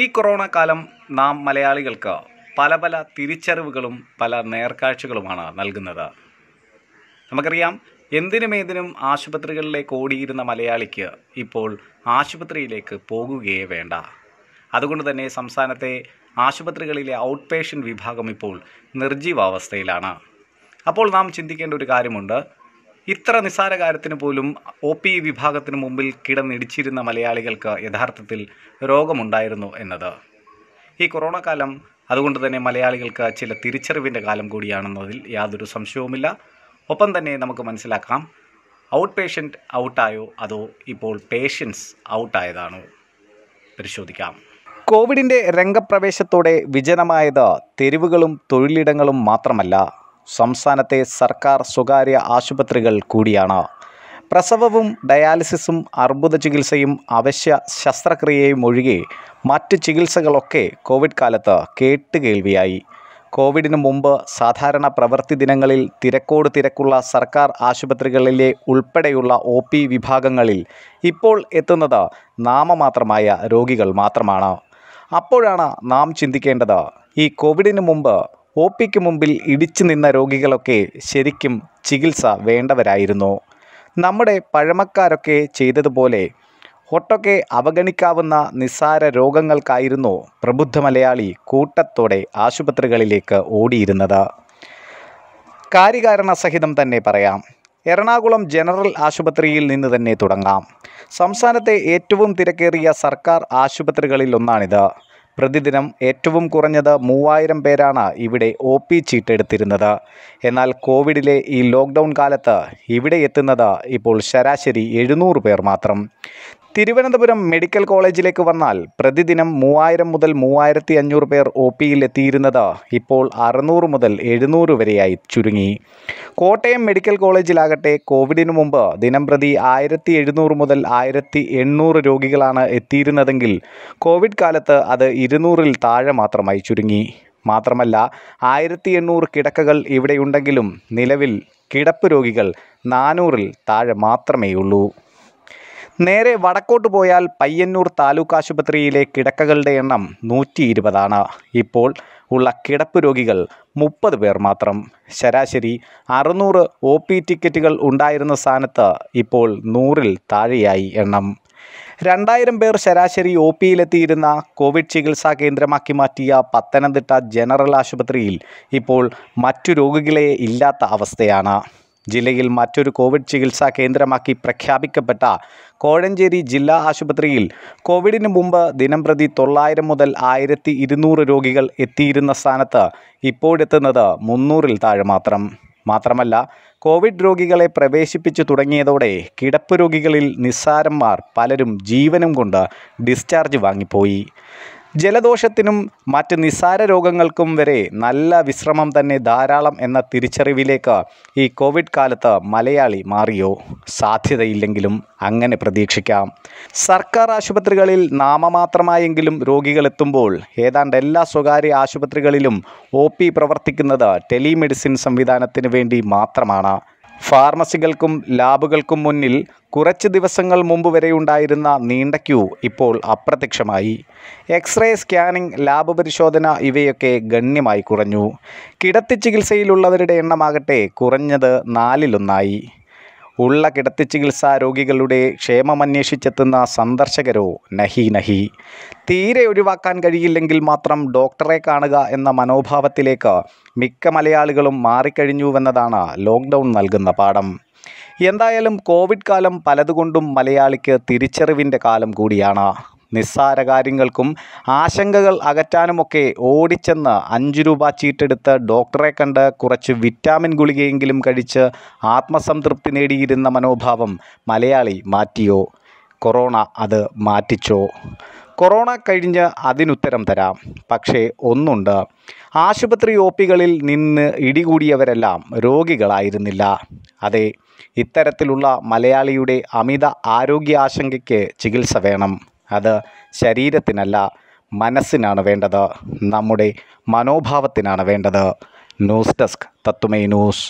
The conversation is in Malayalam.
ഈ കൊറോണ കാലം നാം മലയാളികൾക്ക് പല പല തിരിച്ചറിവുകളും പല നേർക്കാഴ്ചകളുമാണ് നൽകുന്നത് നമുക്കറിയാം എന്തിനും ഏതിനും ആശുപത്രികളിലേക്ക് ഓടിയിരുന്ന മലയാളിക്ക് ഇപ്പോൾ ആശുപത്രിയിലേക്ക് പോകുകയേ വേണ്ട അതുകൊണ്ട് തന്നെ സംസ്ഥാനത്തെ ആശുപത്രികളിലെ ഔട്ട് പേഷ്യൻ്റ് വിഭാഗം ഇപ്പോൾ നിർജീവാവസ്ഥയിലാണ് അപ്പോൾ നാം ചിന്തിക്കേണ്ട ഒരു കാര്യമുണ്ട് ഇത്ര നിസ്സാര കാര്യത്തിന് പോലും ഒ പി വിഭാഗത്തിന് മുമ്പിൽ കിടന്നിടിച്ചിരുന്ന മലയാളികൾക്ക് യഥാർത്ഥത്തിൽ രോഗമുണ്ടായിരുന്നു എന്നത് ഈ കൊറോണ കാലം അതുകൊണ്ട് തന്നെ മലയാളികൾക്ക് ചില തിരിച്ചറിവിൻ്റെ കാലം കൂടിയാണെന്നതിൽ യാതൊരു സംശയവുമില്ല ഒപ്പം തന്നെ നമുക്ക് മനസ്സിലാക്കാം ഔട്ട് പേഷ്യൻ്റ് ഔട്ടായോ അതോ ഇപ്പോൾ പേഷ്യൻസ് ഔട്ടായതാണോ പരിശോധിക്കാം കോവിഡിൻ്റെ രംഗപ്രവേശത്തോടെ വിജനമായത് തെരുവുകളും തൊഴിലിടങ്ങളും മാത്രമല്ല സംസ്ഥാനത്തെ സർക്കാർ സ്വകാര്യ ആശുപത്രികൾ കൂടിയാണ് പ്രസവവും ഡയാലിസിസും അർബുദ ചികിത്സയും അവശ്യ ശസ്ത്രക്രിയയും ഒഴികെ മറ്റ് ചികിത്സകളൊക്കെ കോവിഡ് കാലത്ത് കേട്ടുകേൾവിയായി കോവിഡിന് മുമ്പ് സാധാരണ പ്രവൃത്തി ദിനങ്ങളിൽ തിരക്കോട് തിരക്കുള്ള സർക്കാർ ആശുപത്രികളിലെ ഉൾപ്പെടെയുള്ള ഒ പി വിഭാഗങ്ങളിൽ ഇപ്പോൾ എത്തുന്നത് നാമമാത്രമായ രോഗികൾ മാത്രമാണ് അപ്പോഴാണ് നാം ചിന്തിക്കേണ്ടത് ഈ കോവിഡിന് മുമ്പ് ഒ പിക്ക് മുമ്പിൽ ഇടിച്ചു നിന്ന രോഗികളൊക്കെ ശരിക്കും ചികിത്സ വേണ്ടവരായിരുന്നു നമ്മുടെ പഴമക്കാരൊക്കെ ചെയ്തതുപോലെ ഒട്ടൊക്കെ അവഗണിക്കാവുന്ന നിസ്സാര രോഗങ്ങൾക്കായിരുന്നു പ്രബുദ്ധ മലയാളി കൂട്ടത്തോടെ ആശുപത്രികളിലേക്ക് ഓടിയിരുന്നത് കാര്യകാരണ സഹിതം തന്നെ പറയാം എറണാകുളം ജനറൽ ആശുപത്രിയിൽ നിന്ന് തന്നെ തുടങ്ങാം സംസ്ഥാനത്തെ ഏറ്റവും തിരക്കേറിയ സർക്കാർ ആശുപത്രികളിലൊന്നാണിത് പ്രതിദിനം ഏറ്റവും കുറഞ്ഞത് മൂവായിരം പേരാണ് ഇവിടെ ഒ പി ചീട്ടെടുത്തിരുന്നത് എന്നാൽ കോവിഡിലെ ഈ ലോക്ക്ഡൗൺ കാലത്ത് ഇവിടെ എത്തുന്നത് ഇപ്പോൾ ശരാശരി എഴുന്നൂറ് പേർ മാത്രം തിരുവനന്തപുരം മെഡിക്കൽ കോളേജിലേക്ക് വന്നാൽ പ്രതിദിനം മൂവായിരം മുതൽ മൂവായിരത്തി അഞ്ഞൂറ് പേർ ഒ പിയിൽ എത്തിയിരുന്നത് ഇപ്പോൾ അറുന്നൂറ് മുതൽ എഴുന്നൂറ് വരെയായി ചുരുങ്ങി കോട്ടയം മെഡിക്കൽ കോളേജിലാകട്ടെ കോവിഡിനു മുമ്പ് ദിനം പ്രതി ആയിരത്തി എഴുന്നൂറ് മുതൽ ആയിരത്തി എണ്ണൂറ് രോഗികളാണ് എത്തിയിരുന്നതെങ്കിൽ കോവിഡ് കാലത്ത് അത് ഇരുന്നൂറിൽ താഴെ മാത്രമായി ചുരുങ്ങി മാത്രമല്ല ആയിരത്തി എണ്ണൂറ് കിടക്കകൾ ഇവിടെയുണ്ടെങ്കിലും നിലവിൽ കിടപ്പ് രോഗികൾ നാനൂറിൽ താഴെ മാത്രമേയുള്ളൂ നേരെ വടക്കോട്ട് പോയാൽ പയ്യന്നൂർ താലൂക്ക് ആശുപത്രിയിലെ കിടക്കകളുടെ എണ്ണം നൂറ്റി ഇരുപതാണ് ഇപ്പോൾ ഉള്ള കിടപ്പ് രോഗികൾ മുപ്പത് പേർ മാത്രം ശരാശരി അറുന്നൂറ് ഒ പി ടിക്കറ്റുകൾ ഉണ്ടായിരുന്ന സ്ഥാനത്ത് ഇപ്പോൾ നൂറിൽ താഴെയായി എണ്ണം രണ്ടായിരം പേർ ശരാശരി ഒ പിയിലെത്തിയിരുന്ന കോവിഡ് ചികിത്സാ കേന്ദ്രമാക്കി മാറ്റിയ പത്തനംതിട്ട ജനറൽ ആശുപത്രിയിൽ ഇപ്പോൾ മറ്റു രോഗികളെ ഇല്ലാത്ത അവസ്ഥയാണ് ജില്ലയിൽ മറ്റൊരു കോവിഡ് ചികിത്സാ കേന്ദ്രമാക്കി പ്രഖ്യാപിക്കപ്പെട്ട കോഴഞ്ചേരി ജില്ലാ ആശുപത്രിയിൽ കോവിഡിന് മുമ്പ് ദിനംപ്രതി തൊള്ളായിരം മുതൽ ആയിരത്തി ഇരുന്നൂറ് രോഗികൾ എത്തിയിരുന്ന സ്ഥാനത്ത് ഇപ്പോഴെത്തുന്നത് മുന്നൂറിൽ താഴെ മാത്രം മാത്രമല്ല കോവിഡ് രോഗികളെ പ്രവേശിപ്പിച്ചു തുടങ്ങിയതോടെ കിടപ്പ് രോഗികളിൽ നിസ്സാരന്മാർ പലരും ജീവനും കൊണ്ട് ഡിസ്ചാർജ് വാങ്ങിപ്പോയി ജലദോഷത്തിനും മറ്റ് നിസ്സാര രോഗങ്ങൾക്കും വരെ നല്ല വിശ്രമം തന്നെ ധാരാളം എന്ന തിരിച്ചറിവിലേക്ക് ഈ കോവിഡ് കാലത്ത് മലയാളി മാറിയോ സാധ്യതയില്ലെങ്കിലും അങ്ങനെ പ്രതീക്ഷിക്കാം സർക്കാർ ആശുപത്രികളിൽ നാമമാത്രമായെങ്കിലും രോഗികളെത്തുമ്പോൾ ഏതാണ്ട് എല്ലാ സ്വകാര്യ ആശുപത്രികളിലും ഒ പ്രവർത്തിക്കുന്നത് ടെലിമെഡിസിൻ സംവിധാനത്തിന് വേണ്ടി മാത്രമാണ് ഫാർമസികൾക്കും ലാബുകൾക്കും മുന്നിൽ കുറച്ച് ദിവസങ്ങൾ മുമ്പ് വരെയുണ്ടായിരുന്ന നീണ്ട ക്യൂ ഇപ്പോൾ അപ്രത്യക്ഷമായി എക്സ്റേ സ്കാനിംഗ് ലാബ് പരിശോധന ഇവയൊക്കെ ഗണ്യമായി കുറഞ്ഞു കിടത്തി ചികിത്സയിലുള്ളവരുടെ എണ്ണമാകട്ടെ കുറഞ്ഞത് നാലിലൊന്നായി ഉള്ള കിടത്തി ചികിത്സാ രോഗികളുടെ ക്ഷേമമന്വേഷിച്ചെത്തുന്ന സന്ദർശകരോ നഹി നഹി തീരെ ഒഴിവാക്കാൻ കഴിയില്ലെങ്കിൽ മാത്രം ഡോക്ടറെ കാണുക എന്ന മനോഭാവത്തിലേക്ക് മിക്ക മലയാളികളും മാറിക്കഴിഞ്ഞുവെന്നതാണ് ലോക്ക്ഡൗൺ നൽകുന്ന പാഠം എന്തായാലും കോവിഡ് കാലം പലതുകൊണ്ടും മലയാളിക്ക് തിരിച്ചറിവിൻ്റെ കാലം കൂടിയാണ് നിസ്സാര കാര്യങ്ങൾക്കും ആശങ്കകൾ അകറ്റാനുമൊക്കെ ഓടിച്ചെന്ന് അഞ്ച് രൂപ ചീട്ടെടുത്ത് ഡോക്ടറെ കണ്ട് കുറച്ച് വിറ്റാമിൻ ഗുളികയെങ്കിലും കഴിച്ച് ആത്മസംതൃപ്തി നേടിയിരുന്ന മനോഭാവം മലയാളി മാറ്റിയോ കൊറോണ അത് മാറ്റിച്ചോ കൊറോണ കഴിഞ്ഞ് അതിനുത്തരം തരാം പക്ഷേ ഒന്നുണ്ട് ആശുപത്രി ഒ പികളിൽ നിന്ന് ഇടികൂടിയവരെല്ലാം രോഗികളായിരുന്നില്ല അതെ ഇത്തരത്തിലുള്ള മലയാളിയുടെ അമിത ആരോഗ്യ ആശങ്കയ്ക്ക് ചികിത്സ വേണം അത് ശരീരത്തിനല്ല മനസ്സിനാണ് വേണ്ടത് നമ്മുടെ മനോഭാവത്തിനാണ് വേണ്ടത് ന്യൂസ് ഡെസ്ക് തത്തുമൈ ന്യൂസ്